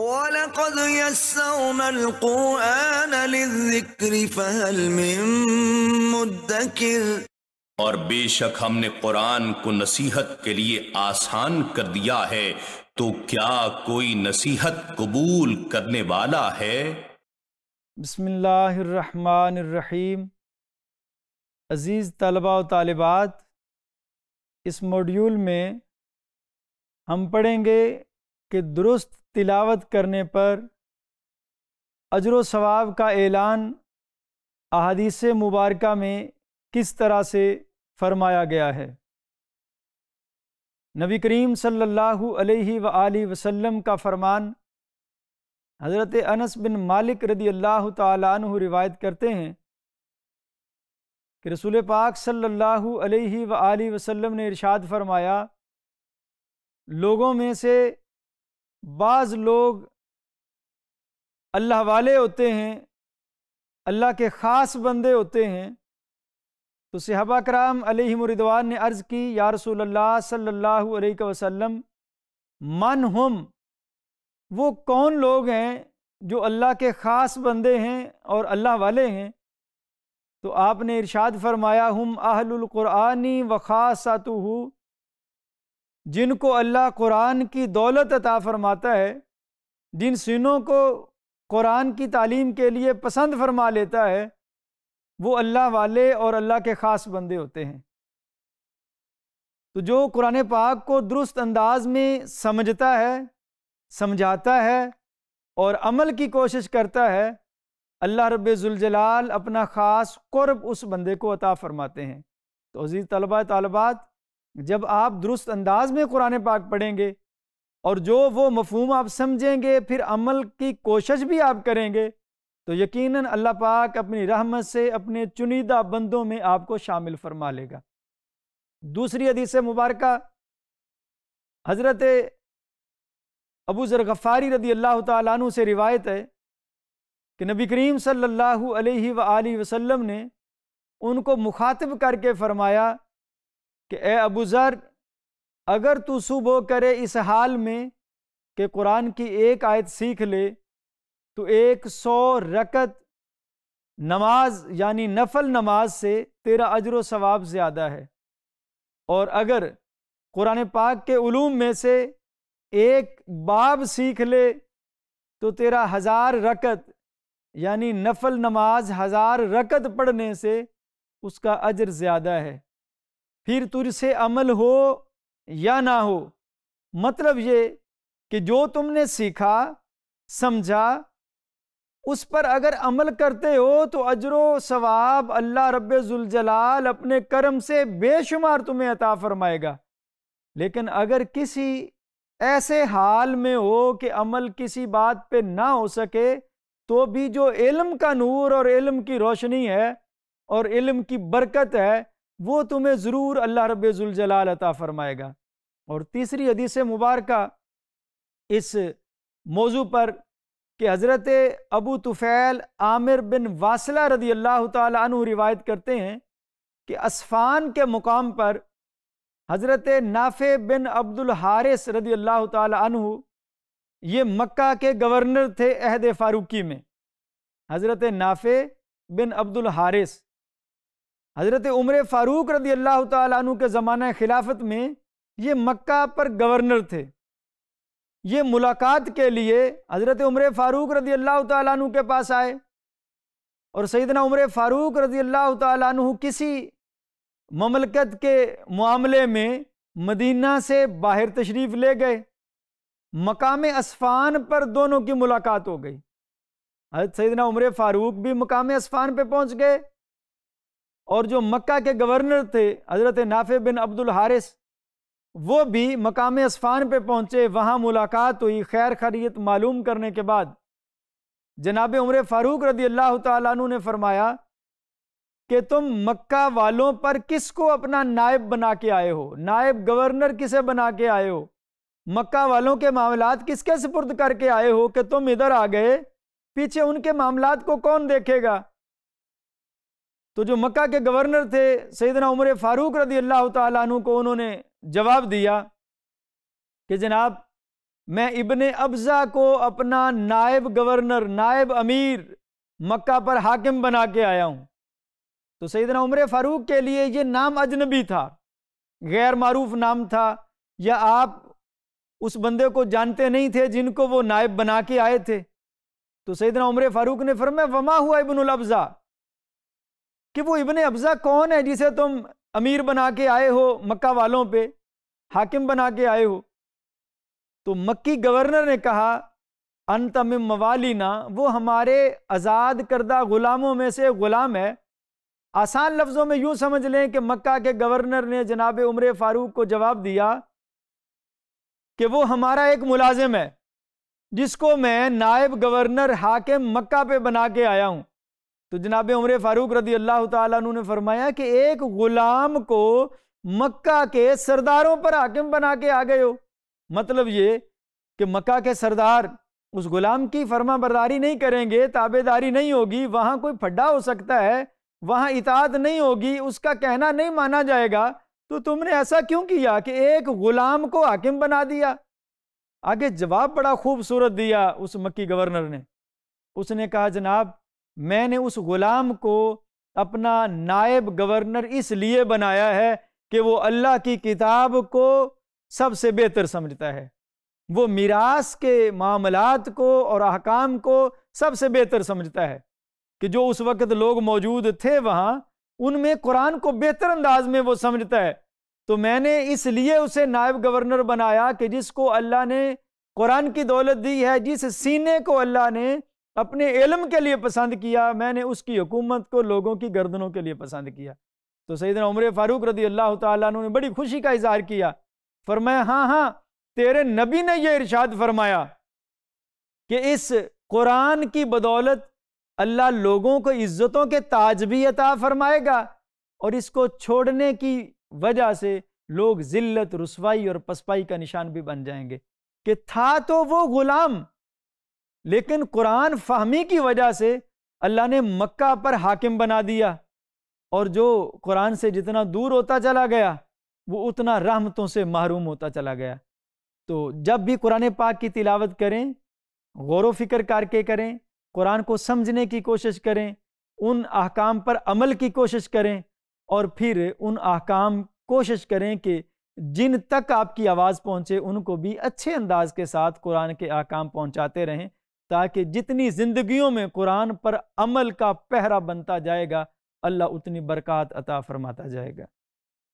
ولقد يسرنا القرآن للذكر فهل من مدكر और बेशक हमने कुरान को नसीहत के लिए आसान कर दिया है तो क्या कोई नसीहत कबूल करने वाला है बसमीम अज़ीज़ तलबा व तालबात इस मॉड्यूल में हम पढ़ेंगे कि दुरुस्त तिलावत करने पर अजर सवाब का ऐलान अदीस मुबारक में किस तरह से फरमाया गया है नबी करीम सल्लल्लाहु अलैहि व वसल्लम का फरमान हज़रत अनस बिन मालिक रदी अल्लाह तु रिवायत करते हैं कि रसूल पाक सल्लल्लाहु अलैहि व वसल्लम ने इरशाद फरमाया लोगों में से बाज़ लोग अल्लाह वाले होते हैं अल्लाह के ख़ास बंदे होते हैं तो सिहबा कराम मरिदवान ने अर्ज़ की या रसूलल्लाह सल्लल्लाहु अलैहि वसल्लम मन हम वो कौन लोग हैं जो अल्लाह के ख़ास बंदे हैं और अल्लाह वाले हैं तो आपने इरशाद फरमाया हम अहलुल क़ुरानी व ख़ासतु जिनको अल्लाह कुरान की दौलत अता फरमाता है जिन सीनों को कुरान की तालीम के लिए पसंद फरमा लेता है वो अल्लाह वाले और अल्लाह के ख़ास बंदे होते हैं तो जो कुरान पाक को दुरुस्त अंदाज में समझता है समझाता है और अमल की कोशिश करता है अल्लाह रब़ुलजलाल अपना ख़ास क़ुरब उस बंदे को अता फरमाते हैं तो अज़ीज़ तलबा तलबात जब आप दुरुस्त अंदाज में कुरान पाक पढ़ेंगे और जो वो मफहम आप समझेंगे फिर अमल की कोशिश भी आप करेंगे तो यकीनन अल्लाह पाक अपनी रहमत से अपने चुनिदा बंदों में आपको शामिल फरमा लेगा दूसरी अदीस मुबारक हज़रत अबू ज़रगफ़ारी रदी अल्लाह तु से रिवायत है कि नबी करीम सल्लल्लाहु अलैहि वसल्लम ने उनको मुखातब करके फ़रमाया कि ए अबू ज़र अगर तू सुबह करे इस हाल में कि कुरान की एक आयत सीख ले तो एक सौ रकत नमाज यानी नफल नमाज से तेरा अजर सवाब ज़्यादा है और अगर कुरान पाक के ूम में से एक बाब सीख ले तो तेरा हज़ार रकत यानी नफल नमाज हज़ार रकत पढ़ने से उसका अजर ज़्यादा है फिर तुझसे अमल हो या ना हो मतलब ये कि जो तुमने सीखा समझा उस पर अगर अमल करते हो तो अजरो सवाब अल्लाह रबुलजलाल अपने कर्म से बेशुमार तुम्हें अता फरमाएगा लेकिन अगर किसी ऐसे हाल में हो कि अमल किसी बात पे ना हो सके तो भी जो इल्म का नूर और इल्म की रोशनी है और इल्म की बरकत है वो तुम्हें ज़रूर अल्लाह रबाल अता फ़रमाएगा और तीसरी हदीस मुबारक इस मौजू पर कि हज़रत अबू तुफ़ैल आमिर बिन वासला रदी अल्लाह तु रिवायत करते हैं कि असफ़ान के मुकाम पर हज़रत नाफ़े बिन अब्दुल हारिस रदी अल्लाह तु ये मक्का के गवर्नर थे अहद फ़ारूकी में हज़रत नाफ़े बिन अब्दुल हारिस हज़रत उमर फ़ारूक रदी अल्लाह तु के ज़माना खिलाफत में ये मक्का पर गवर्नर थे ये मुलाकात के लिए हज़रत उमर फ़ारूक रदी अल्लाह तु के पास आए और सैदना उमर फ़ारूक रदी अल्लाह तु किसी ममलकत के मामले में मदीना से बाहर तशरीफ़ ले गए मकाम असफ़ान पर दोनों की मुलाकात हो गई हजरत सैदना उमर फ़ारूक भी मकाम असफ़ान पर पहुँच गए और जो मक्का के गवर्नर थे हज़रत नाफे बिन अब्दुल हारिस वो भी मकाम असफान पे पहुंचे वहां मुलाकात हुई खैर खरीत मालूम करने के बाद जनाब उम्र फ़ारूक रदी अल्लाह तु ने फरमाया कि तुम मक्का वालों पर किसको अपना नायब बना के आए हो नायब गवर्नर किसे बना के आए हो मक्का वालों के मामला किसके सुपुर्द करके आए हो कि तुम इधर आ गए पीछे उनके मामला को कौन देखेगा तो जो मक्का के गवर्नर थे सैदना उमर फारूक रदी अल्लाह तु को उन्होंने जवाब दिया कि जनाब मैं इबन अब्जा को अपना नायब गवर्नर नायब अमीर मक्का पर हाकिम बना के आया हूँ तो सैदना उमर फारूक के लिए ये नाम अजनबी था गैर मरूफ नाम था या आप उस बंदे को जानते नहीं थे जिनको वो नायब बना के आए थे तो सैदना उमर फारूक ने फरमाया वमा हुआ इबन अब्जा कि वो इबन अफजा कौन है जिसे तुम अमीर बना के आए हो मक्का वालों पे हाकिम बना के आए हो तो मक्की गवर्नर ने कहा मवाली ना वो हमारे आज़ाद करदा ग़ुलामों में से ग़ुलाम है आसान लफ्ज़ों में यूँ समझ लें कि मक्का के गवर्नर ने जनाब उम्र फ़ारूक को जवाब दिया कि वो हमारा एक मुलाजिम है जिसको मैं नायब गवर्नर हाकिम मक्का पे बना के आया हूँ तो जनाब उम्र फारूक रदी अल्लाह तु ने फरमाया कि एक गुलाम को मक्का के सरदारों पर हाकिम बना के आ गए हो मतलब ये कि मक्का के सरदार उस गुलाम की फर्मा बरदारी नहीं करेंगे ताबेदारी नहीं होगी वहाँ कोई फड्डा हो सकता है वहाँ इताद नहीं होगी उसका कहना नहीं माना जाएगा तो तुमने ऐसा क्यों किया कि एक गुलाम को हाकिम बना दिया आगे जवाब बड़ा खूबसूरत दिया उस मक्की गवर्नर ने उसने कहा जनाब मैंने उस गुलाम को अपना नायब गवर्नर इसलिए बनाया है कि वो अल्लाह की किताब को सबसे बेहतर समझता है वो मीरास के मामलात को और अहकाम को सबसे बेहतर समझता है कि जो उस वक्त लोग मौजूद थे वहाँ उनमें कुरान को बेहतर अंदाज में वो समझता है तो मैंने इसलिए उसे नायब गवर्नर बनाया कि जिसको अल्लाह ने कुरान की दौलत दी है जिस सीने को अल्लाह ने अपने इलम के लिए पसंद किया मैंने उसकी हुकूमत को लोगों की गर्दनों के लिए पसंद किया तो दिन उम्र फ़ारूक रदी अल्लाह तुमने ने बड़ी खुशी का इजहार किया फरमाया हाँ हाँ तेरे नबी ने यह इर्शाद फरमाया कि इस कुरान की बदौलत अल्लाह लोगों को इज्जतों के ताज भी अता फरमाएगा और इसको छोड़ने की वजह से लोग जिल्लत रसवाई और पसपाई का निशान भी बन जाएंगे कि था तो वो गुलाम लेकिन कुरान फहमी की वजह से अल्लाह ने मक्का पर हाकिम बना दिया और जो कुरान से जितना दूर होता चला गया वो उतना रहमतों से महरूम होता चला गया तो जब भी कुरान पाक की तिलावत करें गौर वफिक्र करके करें कुरान को समझने की कोशिश करें उन अहकाम पर अमल की कोशिश करें और फिर उन अहकाम कोशिश करें कि जिन तक आपकी आवाज़ पहुँचे उनको भी अच्छे अंदाज के साथ कुरान के अहकाम पहुँचाते रहें ताकि जितनी ज़िंदगियों में कुरान पर अमल का पहरा बनता जाएगा अल्लाह उतनी बरक़ात अता फरमाता जाएगा